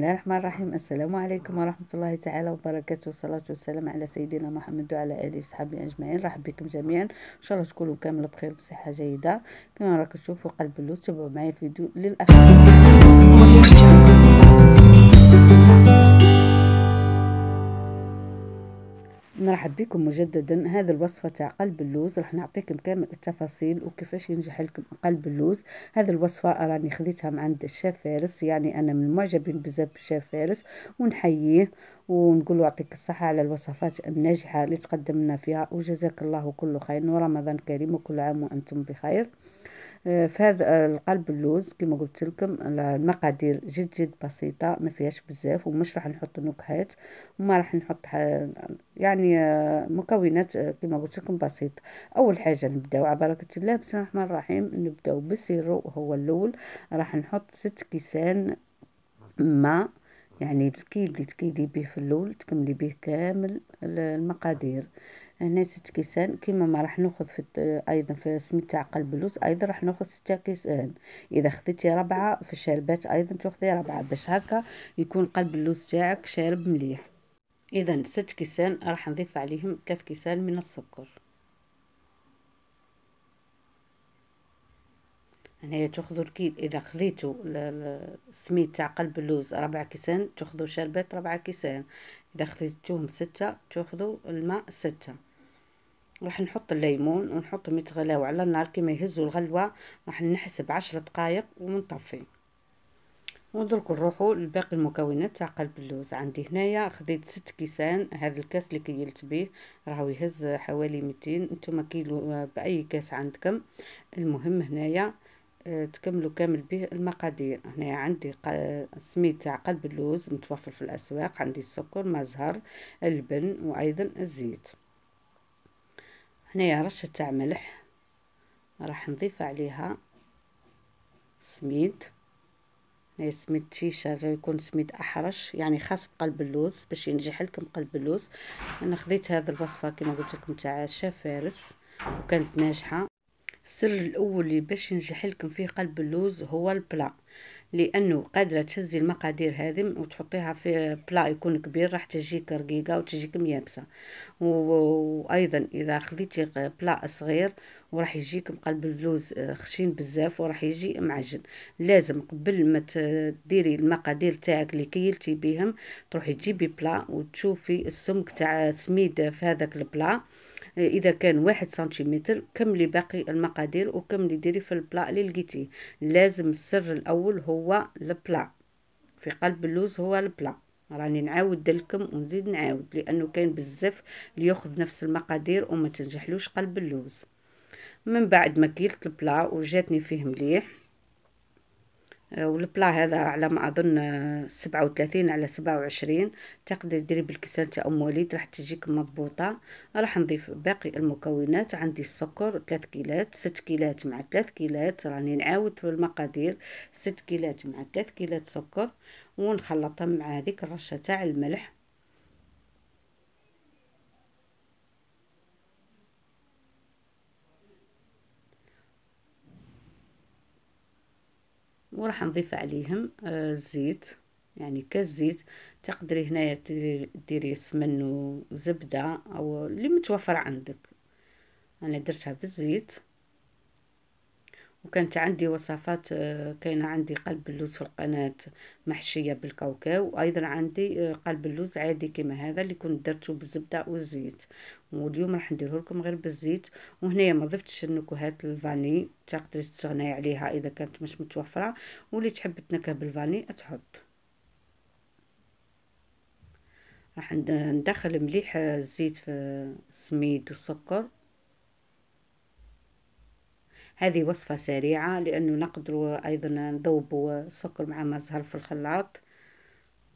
الله الرحمن الرحيم السلام عليكم ورحمة الله تعالى وبركاته والصلاة والسلام على سيدنا محمد وعلى آله وصحبه أجمعين رحب بكم جميعا إن شاء الله تكونوا كامل بخير بصحة جيدة كما راكم تشوفوا قلب اللوت تابعوا معايا الفيديو للأخير مرحبا بكم مجددا هذا الوصفه تاع قلب اللوز راح نعطيكم كامل التفاصيل وكيفاش ينجح لكم قلب اللوز هذه الوصفه راني خديتها من عند الشاف فارس يعني انا من المعجبين بزاف بالشاف فارس ونحييه ونقول له يعطيك الصحه على الوصفات الناجحه اللي تقدم لنا فيها وجزاك الله كل خير ورمضان كريم وكل عام وانتم بخير في هذا القلب اللوز كما قلت لكم المقادير جد جد بسيطه ما فيهاش بزاف ومش راح نحط نكهات وما راح نحط يعني آه، مكونات آه، كما قلت لكم بسيطه اول حاجه نبداو على بركه الله بسم الله الرحمن الرحيم نبداو بالسيرو هو الاول راح نحط ست كيسان ماء يعني كي بديت كيدي بيه في اللول تكملي بيه كامل المقادير هنا ست كيسان كيما ما راح ناخذ في ايضا في سميت تاع قلب اللوز ايضا راح ناخذ ست كيسان اذا خديتي ربعة في الشربات ايضا تاخذي ربعة باش هكا يكون قلب اللوز تاعك شارب مليح اذا ست كيسان راح نضيف عليهم ثلاث كيسان من السكر يعني هي تاخذوا الكيل اذا خذيتوا السميد تاع قلب اللوز ربع كيسان تاخذوا شربات ربع كيسان اذا خذيتوهم ستة تاخذوا الماء ستة راح نحط الليمون ونحطهم يتغلاو على النار كيما يهزوا الغلوه راح نحسب عشر دقائق ونطفي ودرك نروحوا لباقي المكونات تاع قلب اللوز عندي هنايا خديت ست كيسان هذا الكاس اللي كيلت بيه راهو يهز حوالي ميتين نتوما كيلو باي كاس عندكم المهم هنايا تكملوا كامل به المقادير هنا عندي سميد تاع قلب اللوز متوفر في الاسواق عندي السكر مع زهر اللبن وايضا الزيت هنايا رشه تاع ملح راح نضيف عليها سميد هنا سميد شيشة يكون سميد أحرش يعني خاص بقلب اللوز باش ينجح لكم قلب اللوز أنا خذيت هذه الوصفة كما قلت لكم تاع الشاف فارس وكانت ناجحة السر الاول اللي باش ينجح لكم فيه قلب اللوز هو البلا لانه قادره تهزي المقادير هذه وتحطيها في بلا يكون كبير راح تجيك رقيقه وتجيك ميابسه وايضا اذا خذيتي بلا صغير وراح يجيك قلب اللوز آه، خشين بزاف وراح يجي معجن لازم قبل ما تديري المقادير تاعك اللي كيلتي بهم تروحي تجيبي بلا وتشوفي السمك تاع سميد في هذاك البلا اذا كان واحد سنتيمتر كملي باقي المقادير وكملي ديري في البلا اللي لقيتيه لازم السر الاول هو البلا في قلب اللوز هو البلا راني نعاود لكم ونزيد نعاود لانه كاين بزاف اللي ياخذ نفس المقادير وما تنجحلوش قلب اللوز من بعد ما كيلت البلا وجاتني فيه مليح والبلا هذا على ما اظن آه، سبعة وثلاثين على سبعة وعشرين تقدر ديري بالكيسان تاع ام وليد راح تجيك مضبوطه راح نضيف باقي المكونات عندي السكر ثلاث كيلات ست كيلات مع ثلاث كيلات راني نعاود في المقادير ست كيلات مع ثلاث كيلات سكر ونخلطها مع هذيك الرشه تاع الملح وراح نضيف عليهم آه، الزيت يعني كالزيت تقدري هنايا ديري سمن وزبده او اللي متوفر عندك انا درتها بالزيت وكانت عندي وصفات آه، كاينه عندي قلب اللوز في القناة محشية بالكاوكاو وأيضا عندي آه، قلب اللوز عادي كما هذا اللي كنت درته بالزبدة والزيت واليوم راح نديره لكم غير بالزيت وهنايا ما ضفتش النكهات الفاني تقدري تستغناي عليها اذا كانت مش متوفره واللي تحب تنكه بالفاني تحط راح ندخل مليح آه، الزيت في السميد والسكر هذه وصفة سريعة لأنه نقدر أيضا نذوب السكر مع ما زهر في الخلاط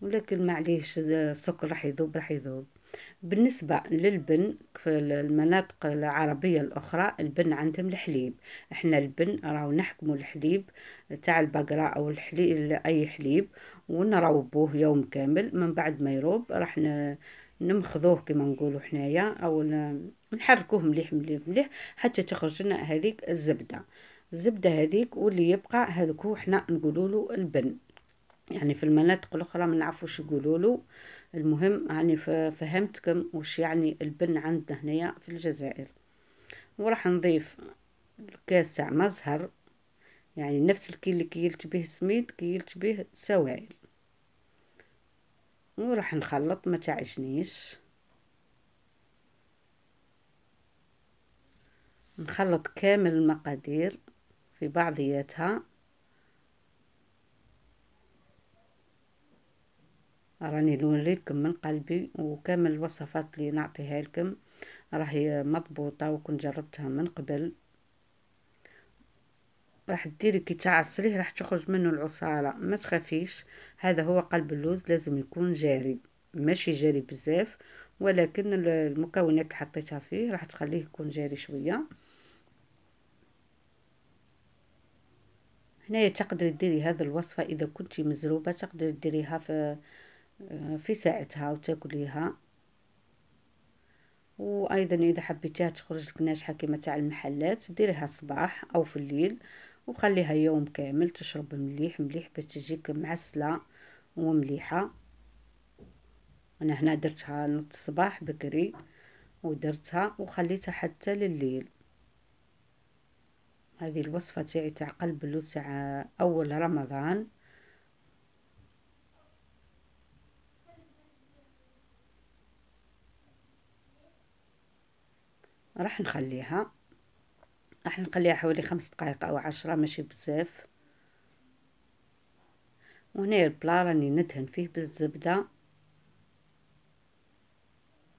ولكن معليش السكر راح يذوب راح يذوب بالنسبة للبن في المناطق العربية الأخرى البن عندهم الحليب احنا البن راهو نحكمو الحليب تاع البقرة أو الحليب أي حليب ونروبوه يوم كامل من بعد ما يروب راح نمخذوه كما نقولوا حنايا او نحركوه مليح مليح مليح حتى تخرج لنا هذيك الزبده الزبده هذيك واللي يبقى هذاك حنا نقولوا له البن يعني في المناطق الاخرى ما نعرفوش يقولوا له المهم يعني فهمتكم واش يعني البن عندنا هنايا في الجزائر وراح نضيف كاس تاع مزهر يعني نفس الكيل اللي كيلت به سميد كيلت به سوائل وراح نخلط ما تعجنيش نخلط كامل المقادير في بعضياتها راني نوريلكم من قلبي وكامل الوصفات اللي نعطيها لكم راهي مضبوطه وكنت جربتها من قبل راح تديري كي تعصريه راح تخرج منه العصارة ما تخافيش هذا هو قلب اللوز لازم يكون جاري ماشي جاري بزاف ولكن المكونات اللي حطيتها فيه راح تخليه يكون جاري شويه هنايا تقدري ديري هذه الوصفه اذا كنتي مزروبه تقدري ديريها في آه، في ساعتها وتاكليها وايضا اذا حبيتيها تخرج لك ناجحه كما تاع المحلات ديريها الصباح او في الليل وخليها يوم كامل تشرب مليح مليح باش تجيك معسله ومليحه انا هنا درتها نص الصباح بكري ودرتها وخليتها حتى لليل هذه الوصفه تاعي تاع قلب اللوز تاع اول رمضان راح نخليها راح نخليها حوالي خمس دقائق او عشرة ماشي بزاف وهنا البلا راني ندهن فيه بالزبده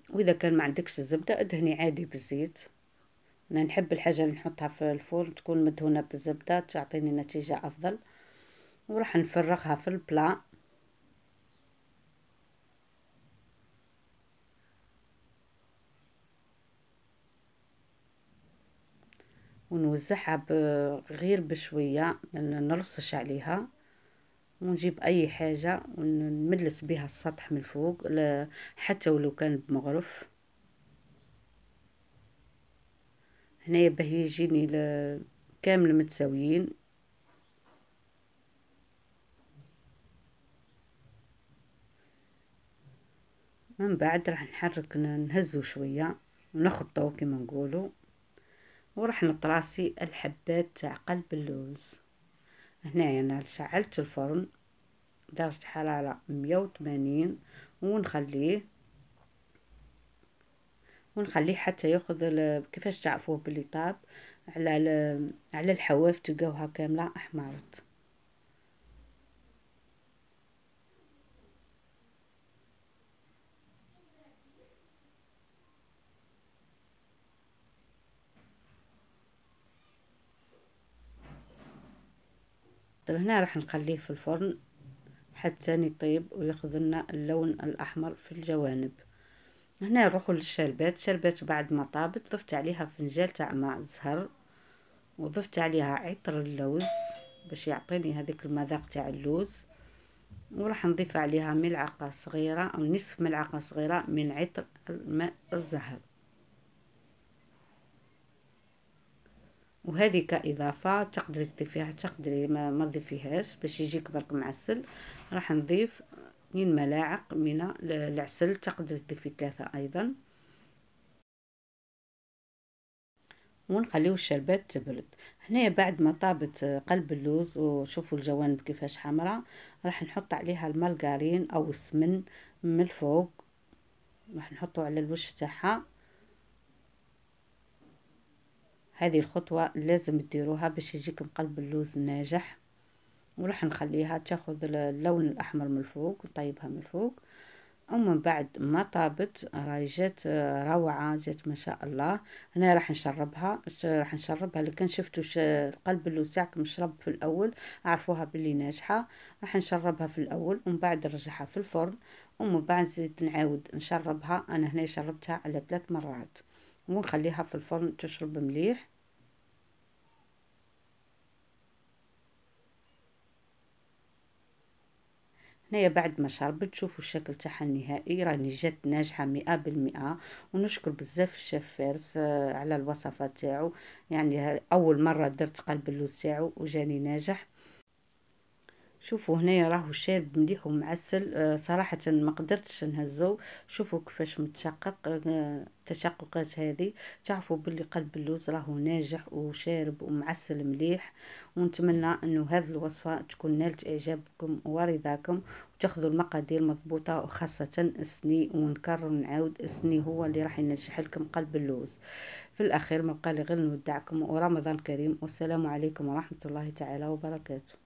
واذا كان ما عندكش الزبده ادهني عادي بالزيت انا نحب الحاجه اللي نحطها في الفرن تكون مدهونه بالزبده تعطيني نتيجه افضل وراح نفرغها في البلا ونوزعها غير بشوية نرصش عليها ونجيب اي حاجة ونملس بها السطح من فوق حتى ولو كان بمغرف هنايا باه يجيني كامل متساويين من بعد راح نحرك نهزو شويه ونخبطو كيما نقولوا وراح نطراسي الحبات تاع قلب اللوز هنايا انا شعلت الفرن درجة حرارة 180 ونخليه ونخليه حتى ياخذ كيفاش تعرفوه بلي طاب على على الحواف تلقاوها كامله احمرت طب هنا راح نخليه في الفرن حتى يطيب وياخذ لنا اللون الاحمر في الجوانب هنا نروحوا للشربات شربات بعد ما طابت ضفت عليها فنجال تاع ماء زهر وضفت عليها عطر اللوز باش يعطيني هذيك المذاق تاع اللوز وراح نضيف عليها ملعقه صغيره او نصف ملعقه صغيره من عطر ماء الزهر وهذه كإضافة تقدري تضيفيها تقدري ما, ما تضيفيهاش باش يجيك برك معسل راح نضيف اثنين ملاعق من العسل تقدري تضيفي ثلاثة أيضا ونخليو الشربات تبرد هنا بعد ما طابت قلب اللوز وشوفوا الجوانب كيفاش حمراء راح نحط عليها المارغرين او السمن من الفوق راح نحطو على الوش تاعها هذه الخطوة لازم تديروها باش يجيكم قلب اللوز ناجح وراح نخليها تاخذ اللون الاحمر من الفوق نطيبها من الفوق ومن بعد ما طابت راهي جات آه، روعه جات ما شاء الله هنا راح نشربها راح نشربها اللي كان شفتوا قلب اللوز تاعكم شرب في الاول عرفوها باللي ناجحه راح نشربها في الاول ومن بعد نرجعها في الفرن ومن بعد زيد نعاود نشربها انا هنا شربتها على ثلاث مرات ونخليها في الفرن تشرب مليح هنايا بعد ما شربت شوفوا الشكل تاعها النهائي راني جات ناجحه مئة بالمئة ونشكر بزاف الشيف فارس آه، على الوصفه تاعو يعني اول مره درت قلب اللوز تاعو وجاني ناجح شوفوا هنايا راهو شارب مليح ومعسل آه، صراحه ما قدرتش نهزو شوفوا كيفاش متشقق التشققات آه، هذه تعرفوا باللي قلب اللوز راهو ناجح وشارب ومعسل مليح ونتمنى انه هذه الوصفه تكون نالت اعجابكم ورضاكم وتاخذوا المقادير مضبوطه وخاصه السني ونكرر نعاود السني هو اللي راح ينجح لكم قلب اللوز في الاخير ما بقى لي غير نودعكم ورمضان كريم والسلام عليكم ورحمه الله تعالى وبركاته